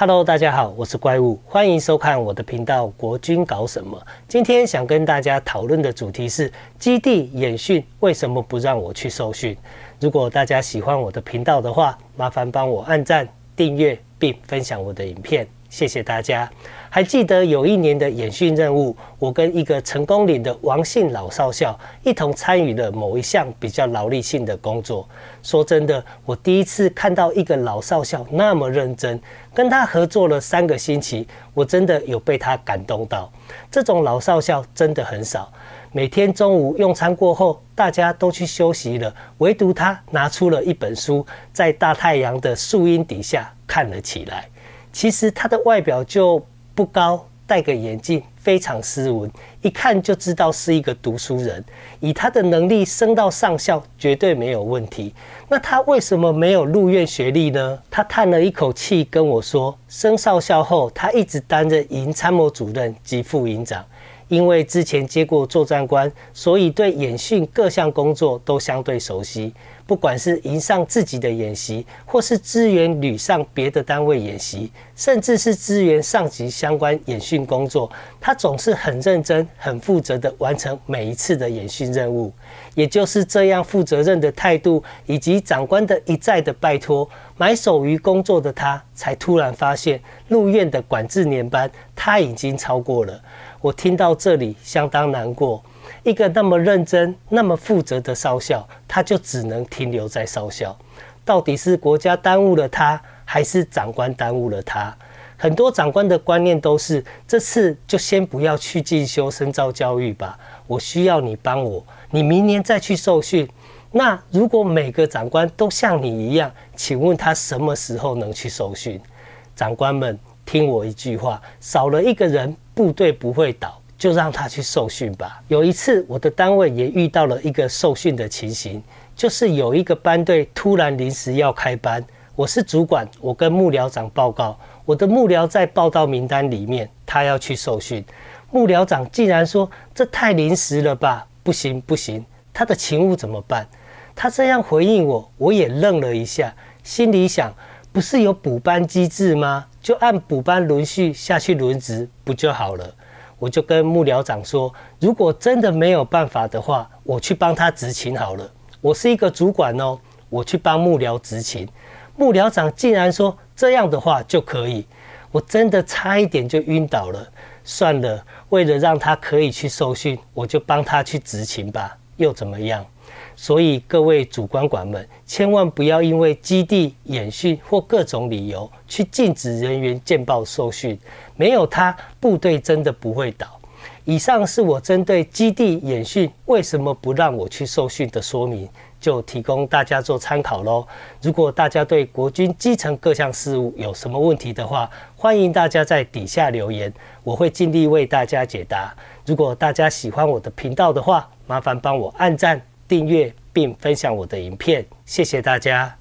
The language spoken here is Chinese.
Hello，大家好，我是怪物，欢迎收看我的频道《国军搞什么》。今天想跟大家讨论的主题是基地演训，为什么不让我去受训？如果大家喜欢我的频道的话，麻烦帮我按赞、订阅。并分享我的影片，谢谢大家。还记得有一年的演训任务，我跟一个成功领的王姓老少校一同参与了某一项比较劳力性的工作。说真的，我第一次看到一个老少校那么认真，跟他合作了三个星期，我真的有被他感动到。这种老少校真的很少。每天中午用餐过后，大家都去休息了，唯独他拿出了一本书，在大太阳的树荫底下看了起来。其实他的外表就不高，戴个眼镜，非常斯文，一看就知道是一个读书人。以他的能力升到上校，绝对没有问题。那他为什么没有入院学历呢？他叹了一口气跟我说：“升少校后，他一直担任营参谋主任及副营长。”因为之前接过作战官，所以对演训各项工作都相对熟悉。不管是营上自己的演习，或是支援旅上别的单位演习，甚至是支援上级相关演训工作，他总是很认真、很负责地完成每一次的演训任务。也就是这样负责任的态度，以及长官的一再的拜托，埋首于工作的他，才突然发现入院的管制年班他已经超过了。我听到这里相当难过，一个那么认真、那么负责的少校，他就只能停留在少校。到底是国家耽误了他，还是长官耽误了他？很多长官的观念都是，这次就先不要去进修深造教育吧，我需要你帮我，你明年再去受训。那如果每个长官都像你一样，请问他什么时候能去受训？长官们。听我一句话，少了一个人，部队不会倒，就让他去受训吧。有一次，我的单位也遇到了一个受训的情形，就是有一个班队突然临时要开班，我是主管，我跟幕僚长报告，我的幕僚在报到名单里面，他要去受训。幕僚长竟然说：“这太临时了吧，不行不行，他的勤务怎么办？”他这样回应我，我也愣了一下，心里想。不是有补班机制吗？就按补班轮序下去轮值不就好了？我就跟幕僚长说，如果真的没有办法的话，我去帮他执勤好了。我是一个主管哦，我去帮幕僚执勤。幕僚长竟然说这样的话就可以，我真的差一点就晕倒了。算了，为了让他可以去受训，我就帮他去执勤吧，又怎么样？所以各位主官们，千万不要因为基地演训或各种理由去禁止人员见报受训。没有他，部队真的不会倒。以上是我针对基地演训为什么不让我去受训的说明，就提供大家做参考喽。如果大家对国军基层各项事务有什么问题的话，欢迎大家在底下留言，我会尽力为大家解答。如果大家喜欢我的频道的话，麻烦帮我按赞。订阅并分享我的影片，谢谢大家。